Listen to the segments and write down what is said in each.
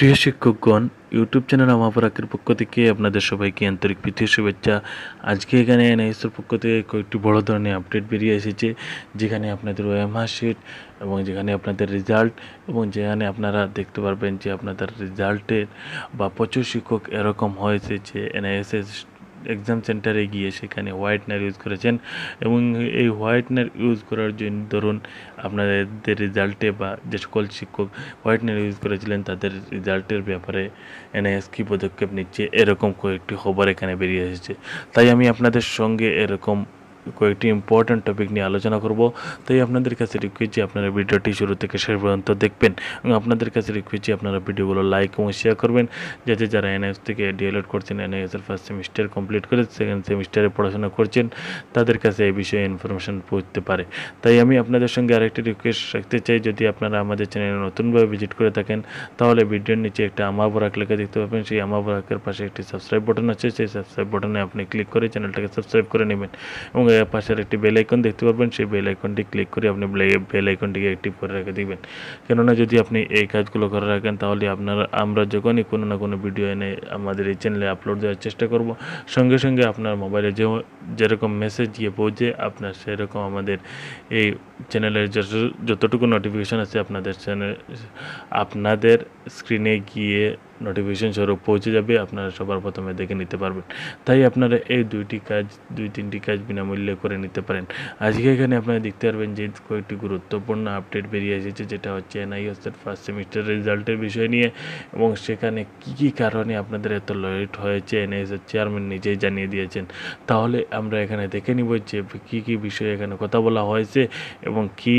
প্রিয় শিক্ষকগণ YouTube channel আমাপরাকের পক্ষ থেকে আপনাদের সবাইকে আন্তরিক প্রীতি শুভেচ্ছা আজকে এখানে এনআইএসের পক্ষ থেকে কয়েকটি বড় ধরনের আপডেট বেরিয়ে এসেছে যেখানে আপনাদের ওএমআর শিট এবং যেখানে আপনাদের রেজাল্ট এবং যেখানে আপনারা দেখতে পারবেন যে আপনাদের রেজাল্টের বা প্রচুর শিক্ষক এরকম হয়েছে যে এনআইএসএস এক্সাম সেন্টারে গিয়ে সেখানে হোয়াইটনার ইউজ করেছেন এবং এই হোয়াইটনার ইউজ করার জন্য ধরুন আপনাদের রেজাল্টে বা যে সকল শিক্ষক হোয়াইটনার ইউজ করেছিলেন তাদের রেজাল্টের ব্যাপারে এনআইএস কী পদক্ষেপ নিচ্ছে এরকম কয়েকটি খবর এখানে বেরিয়ে এসেছে তাই আমি আপনাদের সঙ্গে এরকম কয়েকটি ইম্পর্ট্যান্ট টপিক নিয়ে আলোচনা করব তাই আপনাদের কাছে রিকোয়েস্ট যে আপনারা ভিডিওটি শুরু থেকে শেষ পর্যন্ত দেখবেন এবং আপনাদের কাছে রিকোয়েস্ট যে আপনারা ভিডিওগুলো লাইক এবং শেয়ার করবেন যাতে যারা এনএস থেকে ডিএলএড করছেন এর ফার্স্ট সেমিস্টার কমপ্লিট করে সেকেন্ড সেমিস্টারে পড়াশোনা করছেন তাদের কাছে এই বিষয়ে ইনফরমেশন পৌঁছতে পারে তাই আমি আপনাদের সঙ্গে আরেকটি রিকোয়েস্ট রাখতে চাই যদি আপনারা আমাদের চ্যানেলে নতুনভাবে ভিজিট করে থাকেন তাহলে ভিডিওর নিচে একটা আমা বরাক লেখা দেখতে পাবেন সেই আমা বরাকের পাশে একটি সাবস্ক্রাইব বাটন আছে সেই সাবস্ক্রাইব বাটনে আপনি ক্লিক করে চ্যানেলটাকে সাবস্ক্রাইব করে নেবেন এবং পাশের একটি বেল আইকন দেখতে পারবেন সেই বেল আইকনটি ক্লিক করে আপনি বেল আইকনটিকে অ্যাক্টিভ করে রেখে দিবেন কেননা যদি আপনি এই কাজগুলো করে রাখেন তাহলে আপনারা আমরা যখনই কোনো না কোনো ভিডিও এনে আমাদের এই চ্যানেলে আপলোড দেওয়ার চেষ্টা করব সঙ্গে সঙ্গে আপনার মোবাইলে যে যেরকম মেসেজ গিয়ে পৌঁছে আপনার সেরকম আমাদের এই চ্যানেলের যতটুকু নোটিফিকেশান আছে আপনাদের চ্যানেল আপনাদের স্ক্রিনে গিয়ে নোটিফিকেশন স্বরূপ পৌঁছে যাবে আপনারা সবার প্রথমে দেখে নিতে পারবেন তাই আপনারা এই দুইটি কাজ দুই তিনটি কাজ বিনামূল্যে করে নিতে পারেন আজকে এখানে আপনারা দেখতে পারবেন যে কয়েকটি গুরুত্বপূর্ণ আপডেট বেরিয়ে এসেছে যেটা হচ্ছে এনআইএসের ফার্স্ট সেমিস্টার রেজাল্টের বিষয় নিয়ে এবং সেখানে কি কি কারণে আপনাদের এত লেট হয়েছে এনআইএসের চেয়ারম্যান নিজেই জানিয়ে দিয়েছেন তাহলে আমরা এখানে দেখে নিব যে কী কী বিষয়ে এখানে কথা বলা হয়েছে এবং কী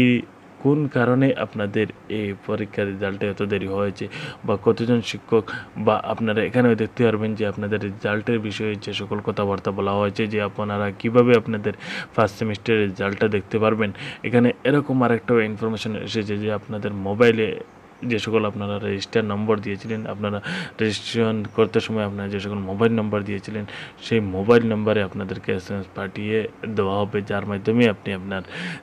কোন কারণে আপনাদের এই পরীক্ষার রেজাল্টে এত দেরি হয়েছে বা কতজন শিক্ষক বা আপনারা এখানেও দেখতে পারবেন যে আপনাদের রেজাল্টের বিষয়ে যে সকল কথাবার্তা বলা হয়েছে যে আপনারা কিভাবে আপনাদের ফার্স্ট সেমিস্টারের রেজাল্টটা দেখতে পারবেন এখানে এরকম আরেকটাও ইনফরমেশন এসেছে যে আপনাদের মোবাইলে যে সকল আপনারা রেজিস্টার নম্বর দিয়েছিলেন আপনারা রেজিস্ট্রেশন করতে সময় আপনারা যে সকল মোবাইল নম্বর দিয়েছিলেন সেই মোবাইল নম্বরে আপনাদেরকে এস এম এস পাঠিয়ে দেওয়া হবে যার মাধ্যমে আপনি আপনার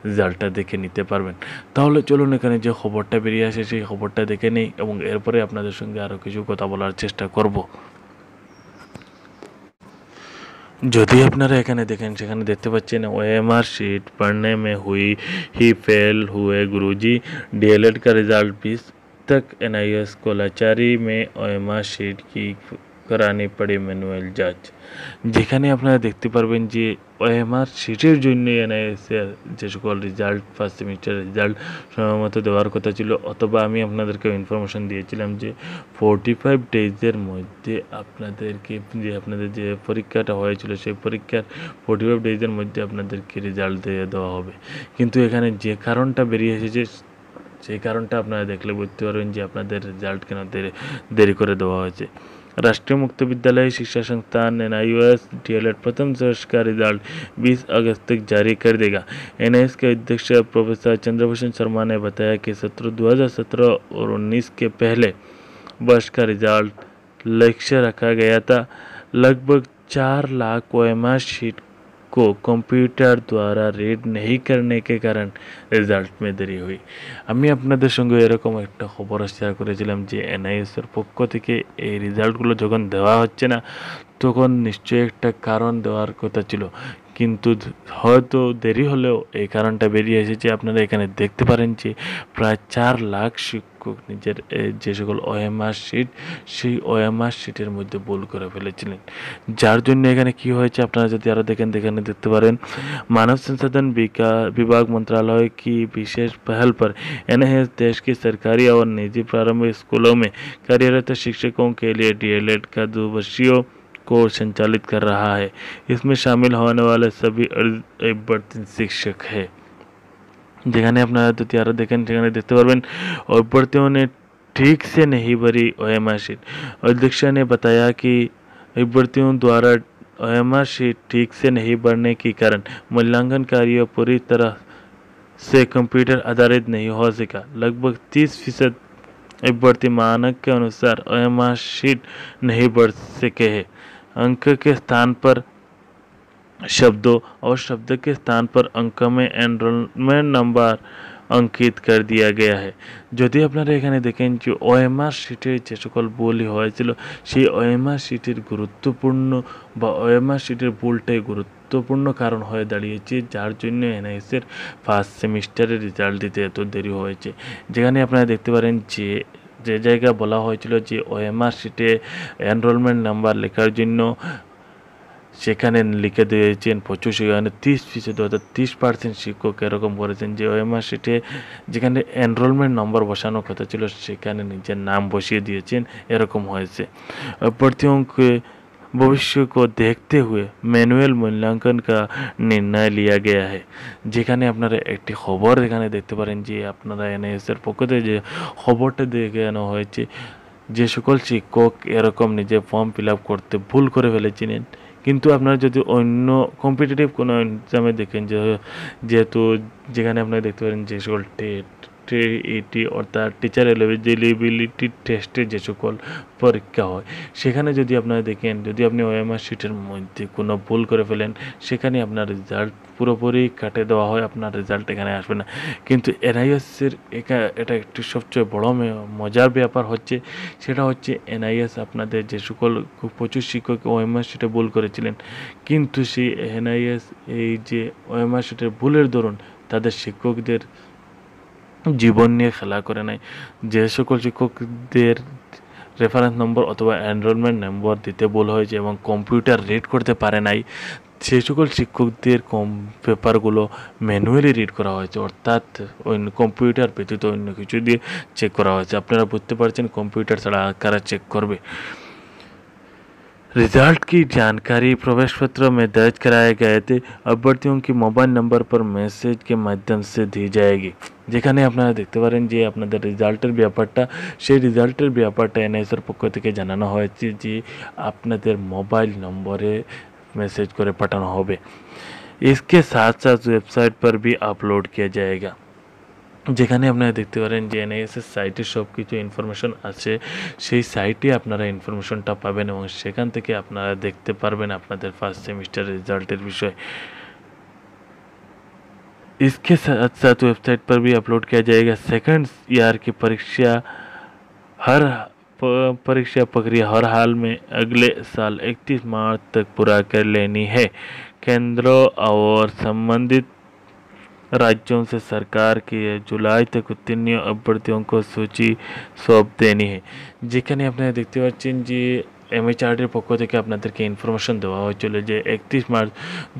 রেজাল্টটা দেখে নিতে পারবেন তাহলে চলুন এখানে যে খবরটা বেরিয়ে আসে সেই খবরটা দেখে নিই এবং এরপরে আপনাদের সঙ্গে আরও কিছু কথা বলার চেষ্টা করব যদি আপনারা এখানে দেখেন সেখানে দেখতে পাচ্ছেন ওএমআর শিট पढ़ने में হুই হি ফেল হুয়ে গুরুজি ডিএলএড কা রেজাল্ট পিস तक एनआईएस কোলাচারি में ওএমআর শিট কি করানি পড়ে ম্যানুয়াল জাজ যেখানে আপনারা দেখতে পারবেন যে ওএমআর সিটের জন্য এনআইএসের যে সকল রেজাল্ট ফার্স্ট সেমিস্টার রেজাল্ট সময় মতো দেওয়ার কথা ছিল অথবা আমি আপনাদেরকে ইনফরমেশন দিয়েছিলাম যে ফোরটি ফাইভ ডেজের মধ্যে আপনাদেরকে যে আপনাদের যে পরীক্ষাটা হয়েছিল সেই পরীক্ষার ফোরটি ফাইভ ডেজের মধ্যে আপনাদেরকে রেজাল্ট দিয়ে দেওয়া হবে কিন্তু এখানে যে কারণটা বেরিয়ে এসেছে সেই কারণটা আপনারা দেখলে बुझते পারবেন যে আপনাদের রেজাল্ট কেন দেরি করে দেওয়া হয়েছে राष्ट्रीय मुक्त विद्यालय शिक्षा संस्थान N I S D L Ed प्रथम वर्ष का रिजल्ट 20 अगस्त तक जारी कर देगा एन के अध्यक्ष प्रोफेसर चंद्रभूषण शर्मा ने बताया कि सत्र 2017 और 19 के पहले वर्ष का रिजल्ट लक्ष्य रखा गया था लगभग चार लाख ओएमआर शीट को কম্পিউটার দ্বারা রিড নেই কারণে কে কারণ রেজাল্ট মে দেরি হই আমি আপনাদের সঙ্গে এরকম একটা খবর শেয়ার করেছিলাম যে এনআইএসের পক্ষ থেকে এই রেজাল্টগুলো যখন দেওয়া হচ্ছে না তখন নিশ্চয়ই একটা কারণ দেওয়ার কথা ছিল কিন্তু হয়তো দেরি হলেও এই কারণটা বেরিয়ে এসেছে আপনারা এখানে দেখতে পারেন যে প্রায় চার লাখ শিক্ষক নিজের যে সকল ওএমআর শিট সেই ওএমআর শিটের মধ্যে ভুল করে ফেলেছিলেন যার জন্য এখানে কি হয়েছে আপনারা যদি আরও দেখেন এখানে দেখতে পারেন মানব সংসাধন বিকাশ বিভাগ মন্ত্রালয় কি বিশেষ पर एनएएस देश की सरकारी और निजी प्रारंभिक स्कूलों में कार्यरत शिक्षकों के लिए डीएलएड का दो को संचालित कर रहा है इसमें शामिल होने वाले सभी बर्तन शिक्षक है যেখানে अपना দ্বিতীয়ারা देखें সেখানে देखते और बढ़तियों ने ठीक से नहीं भरी आर शीट अध्यक्ष ने बताया कि अभ्यर्थियों द्वारा आर शीट ठीक से नहीं भरने के कारण मूल्यांकन कार्य पूरी तरह से कंप्यूटर आधारित नहीं हो सका लगभग 30 फीसद अभ्यर्थी मानक के अनुसार आर शीट नहीं बढ़ सके है अंक के स्थान पर शब्दों और शब्द के स्थान पर अंक में एनरोलमेंट नंबर অঙ্কিত করে দিয়া গেয়া হয় যদি আপনারা এখানে দেখেন যে ওএমআর শিটে যে সকল ভুলই হয়েছিল সেই ওএমআর সিটির গুরুত্বপূর্ণ বা ওএমআর সিটির ভুলটাই গুরুত্বপূর্ণ কারণ হয়ে দাঁড়িয়েছে যার জন্য এনআইএসের ফার্স্ট সেমিস্টারের রেজাল্ট দিতে এত দেরি হয়েছে যেখানে আপনারা দেখতে পারেন যে যে জায়গা বলা হয়েছিল যে ওএমআর শিটে এনরোলমেন্ট নাম্বার লেখার জন্য সেখানে লিখে দিয়েছেন প্রচুর সেখানে তিরিশ ফিসদ অর্থাৎ তিরিশ পার্সেন্ট শিক্ষক এরকম করেছেন যে ওএমআর শিটে যেখানে এনরোলমেন্ট নম্বর বসানোর কথা ছিল সেখানে নিজের নাম বসিয়ে দিয়েছেন এরকম হয়েছে প্রতি অঙ্কে भविष्य को देखते हुए ম্যানুয়াল মূল্যাঙ্কন কা নির্ণয় লিয়া गया है যেখানে আপনারা একটি খবর এখানে দেখতে পারেন যে আপনারা एर पक्ष खबर যে খবরটা দেখানো হয়েছে যে সকল শিক্ষক এরকম নিজে ফর্ম ফিল আপ করতে ভুল করে ফেলেছিলেন কিন্তু আপনারা যদি অন্য কম্পিটিটিভ কোনো এক্সামে দেখেন যেহেতু যেখানে আপনারা দেখতে পারেন যে সকল টেট ক্ষেত্রে এটি অর্থাৎ টিচার এলিজিবিলিটি টেস্টে যে সকল পরীক্ষা হয় সেখানে যদি আপনারা দেখেন যদি আপনি ওএমআর শিটের মধ্যে কোনো ভুল করে ফেলেন সেখানে আপনার রেজাল্ট পুরোপুরি কাটে দেওয়া হয় আপনার রেজাল্ট এখানে আসবে না কিন্তু এনআইএসের এটা একটি সবচেয়ে বড় মজার ব্যাপার হচ্ছে সেটা হচ্ছে এনআইএস আপনাদের যে সকল প্রচুর শিক্ষক ওএমআর শিটে ভুল করেছিলেন কিন্তু সেই এনআইএস এই যে ওএমআর শিটের ভুলের ধরুন তাদের শিক্ষকদের জীবন নিয়ে খেলা করে নাই যে সকল শিক্ষকদের রেফারেন্স নম্বর অথবা এনরোলমেন্ট নম্বর দিতে বলা হয়েছে এবং কম্পিউটার রিড করতে পারে নাই সেই সকল শিক্ষকদের কম পেপারগুলো ম্যানুয়ালি রিড করা হয়েছে অর্থাৎ অন্য কম্পিউটার ব্যতীত অন্য কিছু দিয়ে চেক করা হয়েছে আপনারা বুঝতে পারছেন কম্পিউটার ছাড়া কারা চেক করবে रिजल्ट की जानकारी प्रवेश पत्र में दर्ज कराए गए थे अभ्यर्थियों की মোবাইল নম্বর পর মেসেজ के মাধ্যম से दी जाएगी যেখানে আপনারা দেখতে পারেন যে আপনাদের রেজাল্টের ব্যাপারটা সেই রেজাল্টের ব্যাপারটা এনএসের পক্ষ থেকে জানানো হয়েছে যে আপনাদের মোবাইল নম্বরে मैसेज করে পাঠানো হবে इसके साथ साथ वेबसाइट पर भी अपलोड किया जाएगा যেখানে আপনারা দেখতে পারেন জেনআইএসএস সাইটে সবকিছু ইনফরমেশন আছে সেই সাইটে আপনারা ইনফরমেশনটা পাবেন এবং সেখান থেকে আপনারা দেখতে পারবেন আপনাদের ফার্স্ট সেমিস্টার রেজাল্টের বিষয় ইসকে সাথে সাথে ওয়েবসাইট पर भी अपलोड किया जाएगा সেকেন্ড ইয়ার की परीक्षा हर परीक्षा प्रक्रिया हर हाल में अगले साल 31 मार्च तक पूरा कर लेनी है केंद्र और संबंधित राज्यों से सरकार की जुलाई तक उत्तीर्ण अभ्यर्थियों को सूची सौंप देनी है अपने देखते দেখতে चीन जी এমএইচআরডির পক্ষ থেকে আপনাদেরকে ইনফরমেশন দেওয়া হয়েছিল যে একত্রিশ মার্চ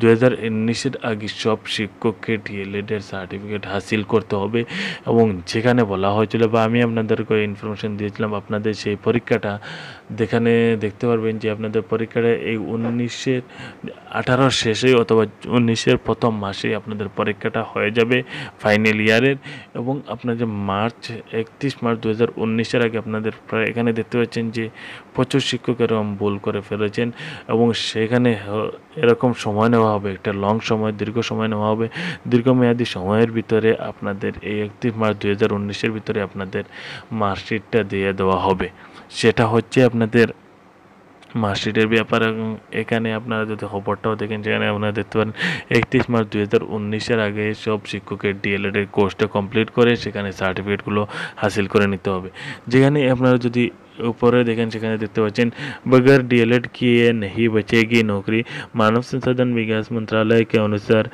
দু হাজার উনিশের আগে সব শিক্ষককে ডিএলএডের সার্টিফিকেট হাসিল করতে হবে এবং যেখানে বলা হয়েছিল বা আমি আপনাদেরকে ইনফরমেশন দিয়েছিলাম আপনাদের সেই পরীক্ষাটা যেখানে দেখতে পারবেন যে আপনাদের পরীক্ষাটা এই উনিশের আঠারোর শেষে অথবা উনিশের প্রথম মাসেই আপনাদের পরীক্ষাটা হয়ে যাবে ফাইনাল ইয়ারের এবং আপনাদের মার্চ একত্রিশ মার্চ দু হাজার উনিশের আগে আপনাদের প্রায় এখানে দেখতে পাচ্ছেন যে প্রচুর শিক্ষক এরকম ভুল করে ফেলেছেন এবং সেখানে এরকম সময় নেওয়া হবে একটা লং সময় দীর্ঘ সময় নেওয়া হবে দীর্ঘমেয়াদী সময়ের ভিতরে আপনাদের এই একত্রিশ মার্চ দু হাজার উনিশের ভিতরে আপনাদের মার্কশিটটা দিয়ে দেওয়া হবে সেটা হচ্ছে আপনাদের মার্কশিটের ব্যাপার এখানে আপনারা যদি খবরটাও দেখেন সেখানে আপনারা দেখতে পারেন একত্রিশ মার্চ দু হাজার উনিশের আগে সব শিক্ষকের ডিএলএডের কোর্সটা কমপ্লিট করে সেখানে সার্টিফিকেটগুলো হাসিল করে নিতে হবে যেখানে আপনারা যদি ऊपर देखें से देखते পাচ্ছেন बगैर डीएलएड किए नहीं बचेगी नौकरी मानव संसाधन विकास मंत्रालय के अनुसार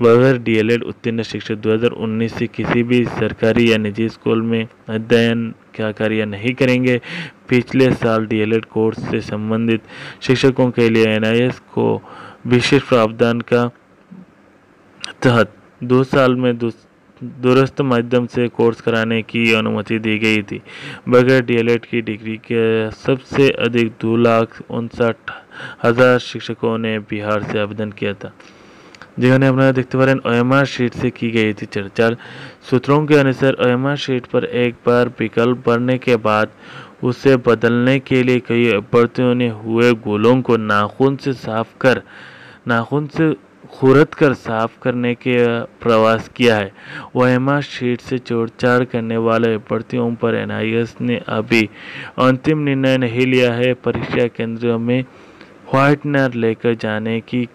बगैर डीएलएड उत्तीर्ण शिक्षक 2019 से किसी भी सरकारी या निजी स्कूल में अध्ययन क्या कार्य नहीं करेंगे पिछले साल डीएलएड कोर्स से संबंधित शिक्षकों के लिए एनआईएस को विशेष प्रावधान का तहत दो साल में दो दुरुस्त माध्यम से कोर्स कराने की अनुमति दी गई थी बगैर डीएलएड की डिग्री के सबसे अधिक दो लाख उनसठ हज़ार शिक्षकों ने बिहार से आवेदन किया था जिन्होंने যেখানে আপনারা দেখতে পারেন ওএমআর शीट से की गई थी चर्चा सूत्रों के अनुसार ओ ओएमआर शीट पर एक बार विकल्प भरने के बाद उसे बदलने के लिए कई अभ्यर्थियों ने हुए गोलों को नाखून से साफ कर नाखून से खुरद कर साफ करने के प्रवास किया है वहमा शीट से छोड़छाड़ करने वाले अभ्यर्थियों पर एन ने अभी अंतिम निर्णय नहीं लिया है परीक्षा केंद्रों में व्हाइटनर लेकर जाने की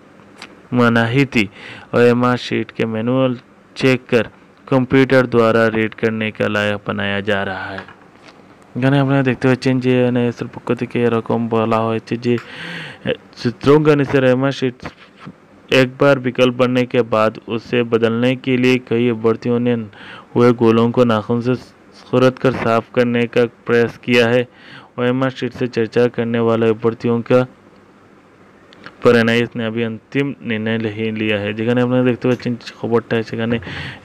मनाही थी वहमा शीट के मैनुअल चेक कर कंप्यूटर द्वारा रीड करने का लायक बनाया जा रहा है गाने अपने देखते हुए দেখতে পাচ্ছেন যে এনআইএসের পক্ষ থেকে এরকম বলা হয়েছে যে চিত্রঙ্গ গণেশের এমআর शीट एक बार विकल्प बनने के बाद उसे बदलने के लिए कई अभ्यर्थियों ने हुए गोलों को नाखून से खुरद कर साफ करने का प्रयास किया है वह शीट से चर्चा करने वाले अभ्यर्थियों का পর এনআইএস ने অন্তিম নির্ণয় निर्णय লিয়া হ্যায় যেখানে আপনারা দেখতে পাচ্ছেন খবরটা সেখানে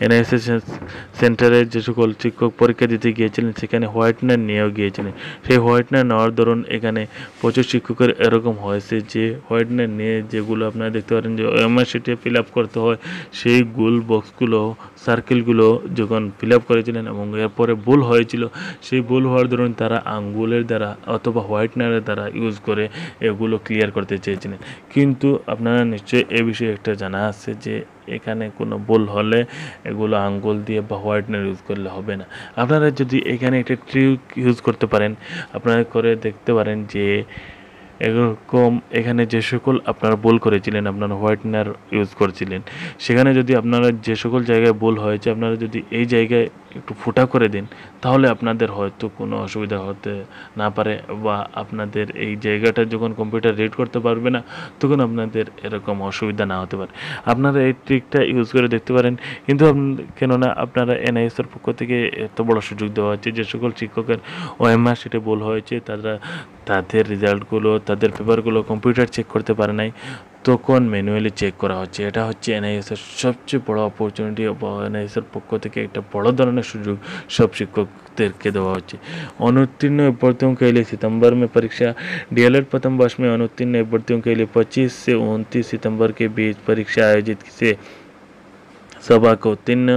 এনআইএস সেন্টারে যে সকল শিক্ষক পরীক্ষা দিতে গিয়েছিলেন সেখানে হোয়াইটনার নিয়েও গিয়েছিলেন সেই হোয়াইটনার নেওয়ার দরুন এখানে প্রচুর শিক্ষকের এরকম হয়েছে যে হোয়াইটনার নিয়ে যেগুলো আপনারা দেখতে পারেন যে এমআর ফিল আপ করতে হয় সেই গোল বক্সগুলো সার্কেলগুলো যখন ফিল আপ করেছিলেন এবং এরপরে ভুল হয়েছিল সেই ভুল হওয়ার দরুন তারা আঙ্গুলের দ্বারা অথবা হোয়াইটনারের দ্বারা ইউজ করে এগুলো ক্লিয়ার করতে চেয়েছিলেন কিন্তু আপনারা নিশ্চয়ই এ বিষয়ে একটা জানা আছে যে এখানে কোনো বোল হলে এগুলো আঙ্গুল দিয়ে বা হোয়াইটনার ইউজ করলে হবে না আপনারা যদি এখানে একটা ট্রিক ইউজ করতে পারেন আপনারা করে দেখতে পারেন যে এরকম এখানে যে সকল আপনারা বোল করেছিলেন আপনারা হোয়াইটনার ইউজ করেছিলেন সেখানে যদি আপনারা যে সকল জায়গায় বোল হয়েছে আপনারা যদি এই জায়গায় একটু ফুটা করে দিন তাহলে আপনাদের হয়তো কোনো অসুবিধা হতে না পারে বা আপনাদের এই জায়গাটা যখন কম্পিউটার রিড করতে পারবে না তখন আপনাদের এরকম অসুবিধা না হতে পারে আপনারা এই ট্রিকটা ইউজ করে দেখতে পারেন কিন্তু কেননা আপনারা এনআইএসের পক্ষ থেকে এত বড় সুযোগ দেওয়া হচ্ছে যে সকল শিক্ষকের ওএমআর সেটা বল হয়েছে তারা তাদের রেজাল্টগুলো তাদের পেপারগুলো কম্পিউটার চেক করতে পারে নাই তখন ম্যানুয়ালি চেক করা হচ্ছে এটা হচ্ছে এনআইএসের সবচেয়ে বড় অপরচুনিটি এনআইএসের পক্ষ থেকে একটা বড় ধরনের সুযোগ शिक्षक देखे देवा होती अनुत्तीर्ण अभ्यर्थियों के लिए सितंबर में परीक्षा डीएलएड प्रथम वर्ष में अनुत्तीर्ण अभ्यर्थियों के लिए पच्चीस से उनतीस सितंबर के बीच परीक्षा आयोजित से सभा को उत्तीर्ण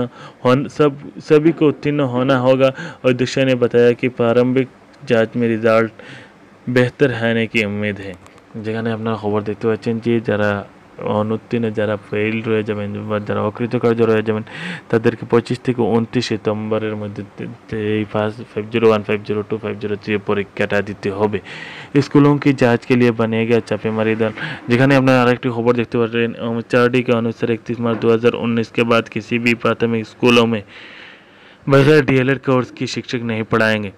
होन सब सभी को उत्तीर्ण होना होगा अध्यक्ष ने बताया कि प्रारंभिक जांच में रिजल्ट बेहतर आने की उम्मीद है যেখানে আপনারা খবর দেখতে পাচ্ছেন যে যারা অনুত্তীর্ণে যারা ফেল রয়ে যাবেন বা যারা অকৃতকার্য রয়ে যাবেন তাদেরকে পঁচিশ থেকে উনত্রিশ সেপ্টেম্বরের মধ্যে এই first five zero one five zero two five zero three পরীক্ষাটা দিতে হবে স্কুलों की जांच के लिए बने गया छापेमारी दल যেখানে আপনারা আরেকটি খবর দেখতে পাচ্ছেন एमएचआरडी के अनुसार इकतीस मार्च 2019 के बाद किसी भी प्राथमिक स्कूलों में बगैर डीएलएड कोर्स की शिक्षक नहीं पढ़ाएंगे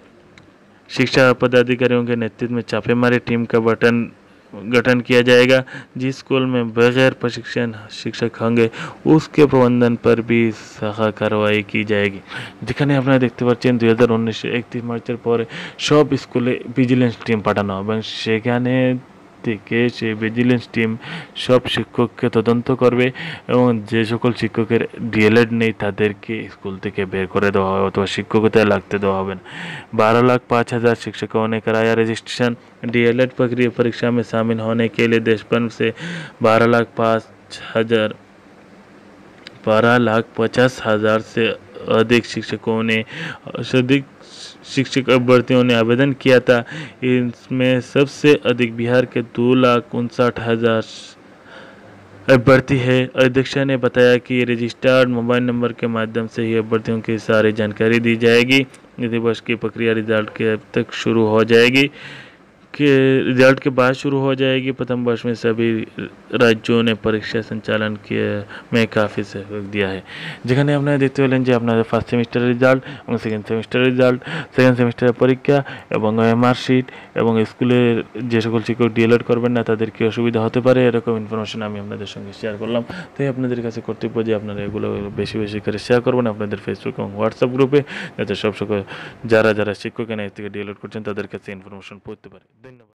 शिक्षा पदाधिकारियों के नेतृत्व में छापेमारी टीम का गठन गठन किया जाएगा जिस स्कूल में बगैर प्रशिक्षण शिक्षक होंगे उसके प्रबंधन पर भी सख्त कार्रवाई की जाएगी जिखने अपना देखते दो हज़ार उन्नीस इकतीस मार्च पर सब स्कूले विजिलेंस टीम पाठाना से থেকে সেই ভিজিলেন্স টিম সব শিক্ষককে তদন্ত করবে এবং যে সকল শিক্ষকের ডিএলএড নেই তাদেরকে স্কুল থেকে বের করে দেওয়া হবে অথবা শিক্ষকতায় লাগতে দেওয়া হবে না বারো লাখ পাঁচ হাজার শিক্ষক অনেক রায়া রেজিস্ট্রেশন ডিএলএড প্রক্রিয়া পরীক্ষা মে সামিল হওয়া কে লিয়ে দেশপন সে বারো লাখ পাঁচ হাজার বারো লাখ পচাস হাজার সে অধিক শিক্ষকোনে অধিক शिक्षक अभ्यर्थियों ने आवेदन किया था इसमें सबसे अधिक बिहार के दो लाख उनसठ हज़ार अभ्यर्थी है अध्यक्ष ने बताया कि रजिस्टर्ड मोबाइल नंबर के माध्यम से ही अभ्यर्थियों की सारी जानकारी दी जाएगी इसी वर्ष की प्रक्रिया रिजल्ट के अब तक शुरू हो जाएगी के रिजल्ट के बाद शुरू हो जाएगी प्रथम वर्ष में सभी রাজ্যও নে পরীক্ষা সঞ্চালন में काफ़ी सहयोग दिया है যেখানে আপনারা দেখতে পেলেন যে আপনাদের ফার্স্ট সেমিস্টারের রেজাল্ট এবং সেকেন্ড সেমিস্টারের রেজাল্ট সেকেন্ড সেমিস্টারের পরীক্ষা এবং মার্কশিট এবং স্কুলের যে সকল শিক্ষক ডিএলএড করবেন না তাদের কী অসুবিধা হতে পারে এরকম ইনফরমেশন আমি আপনাদের সঙ্গে শেয়ার করলাম তাই আপনাদের কাছে কর্তব্য যে আপনারা এগুলো বেশি বেশি করে শেয়ার করবেন আপনাদের ফেসবুক এবং হোয়াটসঅ্যাপ গ্রুপে যাতে সব সকল যারা যারা শিক্ষকের এর থেকে ডিএলএড করছেন তাদের কাছে ইনফরমেশন পড়তে পারে الدنيا